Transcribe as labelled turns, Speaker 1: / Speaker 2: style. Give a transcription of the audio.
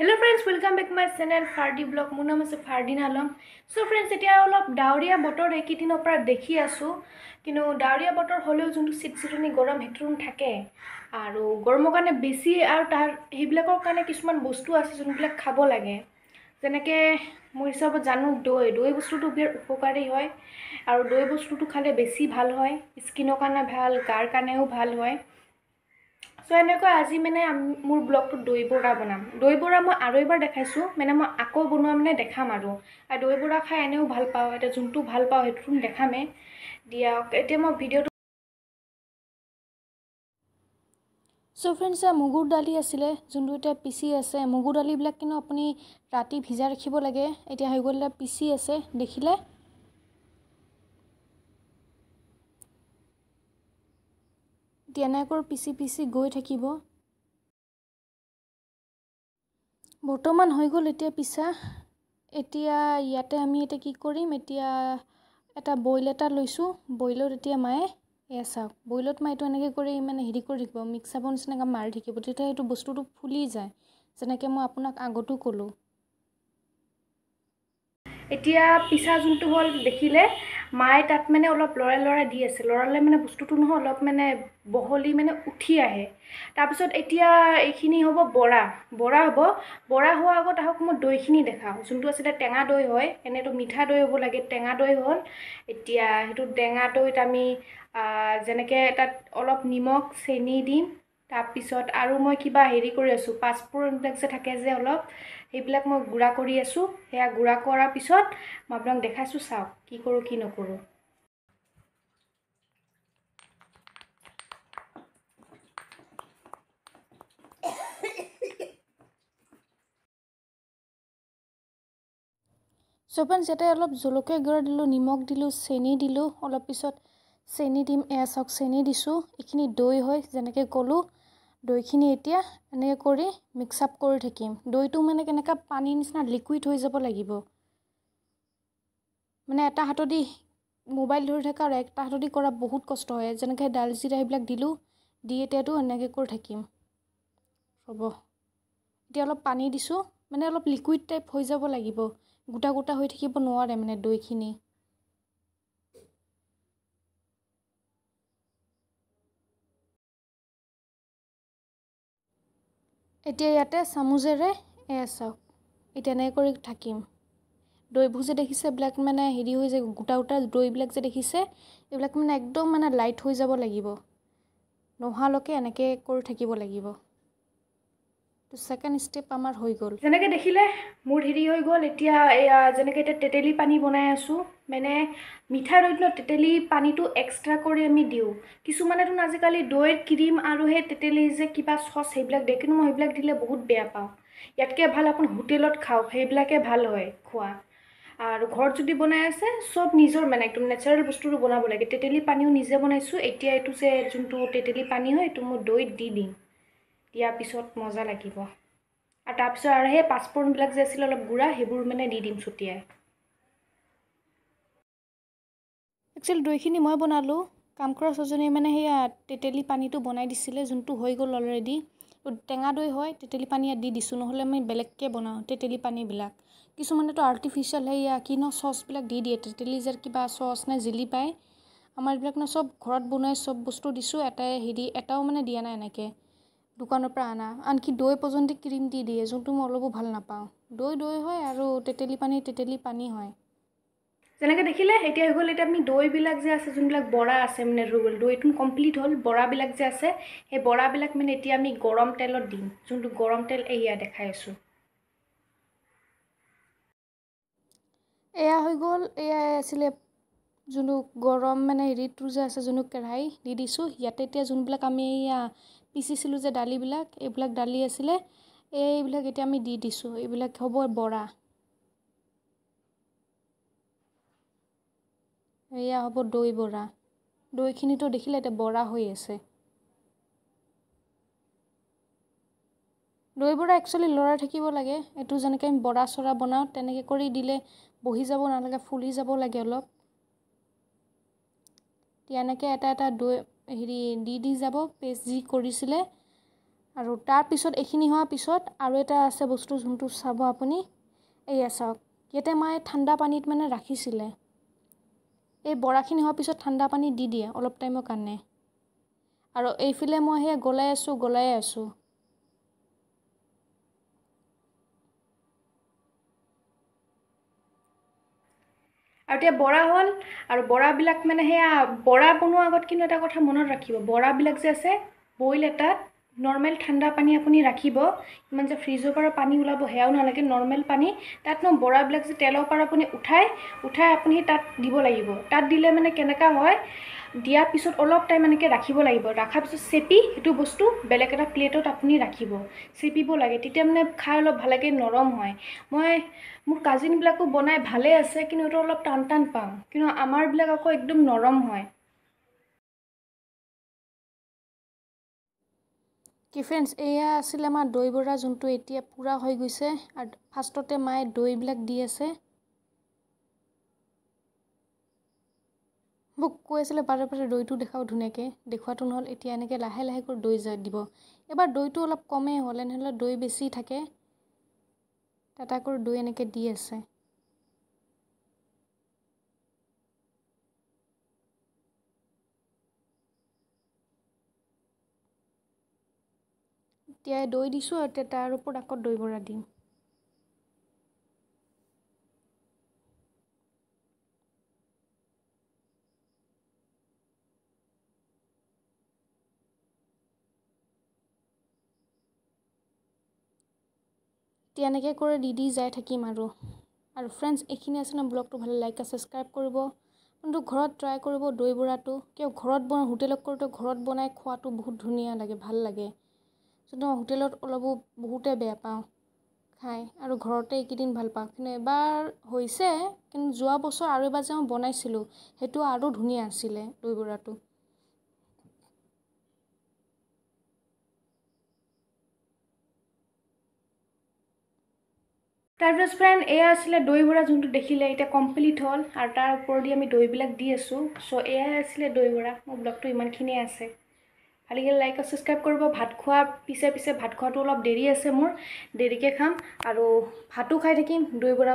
Speaker 1: hello' friends welcome back my channel ফাৰ্ডি blog মোৰ নাম আছে ফাৰ্ডিন আলম চ' ফ্ৰেণ্ডছ এতিয়া অলপ ডাৱৰীয়া বতৰ এইকেইদিনৰ পৰা দেখি আছোঁ কিন্তু ডাৱৰীয়া বতৰ হ'লেও যোনটো চিটচিটনি গৰম সেইটো থাকে আৰু গৰমৰ কাৰণে বেছি আৰু তাৰ সেইবিলাকৰ কাৰণে কিছুমান বস্তু আছে যোনবিলাক খাব লাগে যেনেকৈ মোৰ হিচাপত জানো দৈ দৈ বস্তুটো বিৰাট উপকাৰী হয় আৰু দৈ বস্তুটো খালে বেছি ভাল হয় স্কিনৰ কাৰণে ভাল গাৰ কাৰণেও ভাল হয় চ' এনেকৈ আজি মানে মোৰ ব্লগটোত দৈ বৰা বনাম দৈ বৰা মই আৰু এবাৰ দেখাইছোঁ মানে মই আকৌ বনোৱা মানে দেখাম আৰু আৰু দৈ বৰা খাই এনেও ভাল পাওঁ এতিয়া যোনটো ভাল পাওঁ সেইটোতো দেখামে দিয়া এতিয়া মই ভিডিঅ'টো চ' ফ্ৰেণ্ডছ মগুৰ দালি আছিলে যোনটো এতিয়া পিচি আছে মগুৰ দালিবিলাক কিন্তু আপুনি ৰাতি ভিজাই ৰাখিব লাগে এতিয়া হৈ গ'লে পিচি আছে দেখিলে তেনেকৈ পিচি পিচি গৈ থাকিব বৰ্তমান হৈ গ'ল এতিয়া পিছা এতিয়া ইয়াতে আমি এতিয়া কি কৰিম এতিয়া এটা বইল এটা লৈছোঁ বইলত এতিয়া মায়ে এয়া চাওক বইলত মায়ে এইটো এনেকৈ কৰি মানে হেৰি কৰি থাকিব মিক্সাবৰ নিচিনাকৈ মাৰি থাকিব তেতিয়া সেইটো বস্তুটো ফুলি যায় যেনেকৈ মই আপোনাক আগতো ক'লোঁ এতিয়া পিছা যোনটো হ'ল দেখিলে মায়ে তাত মানে অলপ লৰাই লৰাই দি আছে লৰালে মানে বস্তুটো নহয় অলপ মানে বহলি মানে উঠি আহে তাৰপিছত এতিয়া এইখিনি হ'ব বৰা বৰা হ'ব বৰা হোৱা আগত আহক মই দৈখিনি দেখাওঁ যোনটো আছিলে টেঙা দৈ হয় এনেতো মিঠা দৈ হ'ব লাগে টেঙা দৈ হ'ল এতিয়া সেইটো টেঙা দৈত আমি যেনেকৈ তাত অলপ নিমখ চেনি দিম তাৰপিছত আৰু মই কিবা হেৰি কৰি আছোঁ পাঁচফোৰণবিলাক যে থাকে যে অলপ সেইবিলাক মই গুড়া কৰি আছোঁ সেয়া গুড়া কৰাৰ পিছত মই আপোনাক দেখাইছোঁ চাওক কি কৰোঁ কি নকৰোঁ চৌপেন যাতে অলপ জলকীয়া গুড়া দিলোঁ নিমখ দিলোঁ চেনি দিলোঁ অলপ পিছত চেনি দিম এয়া চাওক চেনি দিছোঁ এইখিনি দৈ হয় যেনেকৈ ক'লোঁ দৈখিনি এতিয়া এনেকৈ কৰি মিক্স আপ কৰি থাকিম দৈটো মানে কেনেকৈ পানীৰ নিচিনা লিকুইড হৈ যাব লাগিব মানে এটা হাততে মোবাইল ধৰি থকা আৰু এটা হাততে কৰা বহুত কষ্ট হয় যেনেকৈ দাইল চিটা সেইবিলাক দিলোঁ দি এতিয়াতো এনেকৈ কৰি থাকিম হ'ব এতিয়া অলপ পানী দিছোঁ মানে অলপ লিকুইড টাইপ হৈ যাব লাগিব গোটা গোটা হৈ থাকিব নোৱাৰে মানে দৈখিনি এতিয়া ইয়াতে চামুজেৰে এ চাওক এতিয়া তেনেকৈ কৰি থাকিম দৈবোৰ যে দেখিছে এইবিলাক মানে হেৰি হৈ যায় গোটা গোটা দৈবিলাক যে দেখিছে এইবিলাক মানে একদম মানে লাইট হৈ যাব লাগিব নোহোৱালৈকে এনেকৈ কৰি থাকিব লাগিব তো ছেকেণ্ড ষ্টেপ আমাৰ হৈ গ'ল যেনেকৈ দেখিলে মোৰ হেৰি হৈ গ'ল এতিয়া এয়া যেনেকৈ এতিয়া তেতেলী পানী বনাই আছোঁ মানে মিঠা দৈত তেতেলী পানীটো এক্সট্ৰা কৰি আমি দিওঁ কিছুমানেতো আজিকালি দৈত ক্ৰীম আৰু সেই তেতেলী যে কিবা চচ সেইবিলাক দিয়ে কিন্তু মই সেইবিলাক দিলে বহুত বেয়া পাওঁ ইয়াতকৈ ভাল আপুনি হোটেলত খাওক সেইবিলাকে ভাল হয় খোৱা আৰু ঘৰত যদি বনাই আছে চব নিজৰ মানে একদম নেচাৰেল বস্তুটো বনাব লাগে তেতেলী পানীও নিজে বনাইছোঁ এতিয়া এইটো যে যোনটো তেতেলী পানী হয় এইটো মই দৈত দি দিম দিয়াৰ পিছত মজা লাগিব আৰু তাৰপিছত আৰু সেই পাঁচফোৰণবিলাক যে আছিলে অলপ গুড়া সেইবোৰ মানে দি দিম ছটিয়াই একচুৱেলি দৈখিনি মই বনালোঁ কাম কৰা ছজনীয়ে মানে সেয়া তেতেলী পানীটো বনাই দিছিলে যোনটো হৈ গ'ল অলৰেডি টেঙা দৈ হয় তেতেলী পানী ইয়াত দি দিছোঁ নহ'লে আমি বেলেগকৈ বনাওঁ তেতেলী পানীবিলাক কিছুমানেতো আৰ্টিফিচিয়েল সেয়া ন চচবিলাক দি দিয়ে তেতেলী যে কিবা চচ নে জিলি পায় আমাৰ এইবিলাক মানে চব ঘৰত বনোৱাই চব বস্তু দিছোঁ এটাই হেৰি এটাও মানে দিয়া নাই এনেকৈ দোকানৰ পৰা অনা আনকি দৈ পৰ্যন্ত ক্ৰীম দি দিয়ে যোনটো মই অলপো ভাল নাপাওঁ দৈ দৈ হয় আৰু তেতেলি পানী তেতেলি পানী হয় যেনেকৈ দেখিলে এতিয়া হৈ গ'ল এতিয়া আমি দৈবিলাক যে আছে যোনবিলাক বৰা আছে মানে ৰৈ গ'ল দৈটো কমপ্লিট হ'ল বৰাবিলাক যে আছে সেই বৰাবিলাক মানে এতিয়া আমি গৰম তেলত দিম যোনটো গৰম তেল এয়া দেখাই আছোঁ এয়া হৈ গ'ল এয়া আছিলে যোনটো গৰম মানে হেৰিটো যে আছে যোনটো কেৰাহী দি দিছোঁ ইয়াতে এতিয়া যোনবিলাক আমি এয়া পিচিছিলোঁ যে দালিবিলাক এইবিলাক দালি আছিলে এইবিলাক এতিয়া আমি দি দিছোঁ এইবিলাক হ'ব বৰা এয়া হ'ব দৈ বৰা দৈখিনিতো দেখিলে এতিয়া বৰা হৈ আছে দৈ বৰা একচুৱেলি লৰাই থাকিব লাগে এইটো যেনেকৈ আমি বৰা চৰা বনাওঁ তেনেকৈ কৰি দিলে বহি যাব নালাগে ফুলি যাব লাগে অলপ এনেকৈ এটা এটা দৈ হেৰি দি দি যাব পেষ্ট যি কৰিছিলে আৰু তাৰপিছত এইখিনি হোৱাৰ পিছত আৰু এটা আছে বস্তু যোনটো চাব আপুনি এইয়া চাওক ইয়াতে মায়ে ঠাণ্ডা পানীত মানে ৰাখিছিলে এই বৰাখিনি হোৱাৰ পিছত ঠাণ্ডা পানী দি দিয়ে অলপ টাইমৰ কাৰণে আৰু এইফালে মই সেয়া গলাই আছোঁ গলাই আছোঁ আৰু এতিয়া বৰা হ'ল আৰু বৰাবিলাক মানে সেয়া বৰা বনোৱা আগত কিন্তু এটা কথা মনত ৰাখিব বৰাবিলাক যে আছে বইল এটাত নৰ্মেল ঠাণ্ডা পানী আপুনি ৰাখিব ইমান যে ফ্ৰিজৰ পৰা পানী ওলাব সেয়াও নালাগে নৰ্মেল পানী তাত ন বৰাবিলাক যে তেলৰ পৰা আপুনি উঠাই উঠাই আপুনি তাত দিব লাগিব তাত দিলে মানে কেনেকুৱা হয় দিয়াৰ পিছত অলপ টাইম এনেকৈ ৰাখিব লাগিব ৰখাৰ পিছত চেপি সেইটো বস্তু বেলেগ এটা প্লেটত আপুনি ৰাখিব চেপিব লাগে তেতিয়া মানে খাই অলপ ভালেকৈ নৰম হয় মই মোৰ কাজিনবিলাকো বনাই ভালেই আছে কিন্তু সেইটো অলপ টান টান পাওঁ কিন্তু আমাৰবিলাক আকৌ একদম নৰম হয় কি ফ্ৰেণ্ডছ এয়া আছিলে আমাৰ দৈ বৰা যোনটো এতিয়া পূৰা হৈ গৈছে আৰু ফাৰ্ষ্টতে মায়ে দৈবিলাক দি আছে মোক কৈ আছিলে পাৰে পাৰে দৈটো দেখাওক ধুনীয়াকৈ দেখুৱাটো নহ'ল এতিয়া এনেকৈ লাহে লাহে কৰি দৈ যা দিব এবাৰ দৈটো অলপ কমেই হ'ল এনেহ'লে দৈ বেছি থাকে তাত আকৌ দৈ এনেকৈ দি আছে এতিয়া দৈ দিছোঁ এতিয়া তাৰ ওপৰত আকৌ দৈ বৰা দিম তেনেকৈ কৰি দি দি যাই থাকিম আৰু আৰু ফ্ৰেণ্ডছ এইখিনি আছে ন ব্লগটো ভালে লাইক আৰু ছাবস্ক্ৰাইব কৰিব কিন্তু ঘৰত ট্ৰাই কৰিব দৈ বৰাটো কিয় ঘৰত বনাওঁ হোটেলত কৰোঁতে ঘৰত বনাই খোৱাটো বহুত ধুনীয়া লাগে ভাল লাগে কিন্তু মই হোটেলত অলপো বহুতে বেয়া পাওঁ খাই আৰু ঘৰতে এইকেইদিন ভাল পাওঁ কিন্তু এবাৰ হৈছে কিন্তু যোৱা বছৰ আৰু এবাৰ যে মই বনাইছিলোঁ সেইটো আৰু ধুনীয়া আছিলে দৈ বৰাটো তাৰপিছত ফ্ৰেণ্ড এয়া আছিলে দৈ দৈবৰা যোনটো দেখিলে এতিয়া কমপ্লিট হ'ল আৰু তাৰ ওপৰেদি আমি দৈবিলাক দি আছোঁ চ' এয়াই আছিলে দৈ দৈবৰা মোৰ ব্লগটো ইমানখিনিয়ে আছে ভালকৈ লাইক আৰু ছাবস্ক্ৰাইব কৰিব ভাত খোৱা পিছে পিছে ভাত খোৱাটো অলপ দেৰি আছে মোৰ দেৰিকৈ খাম আৰু ভাতো খাই থাকিম দৈ দৈবৰা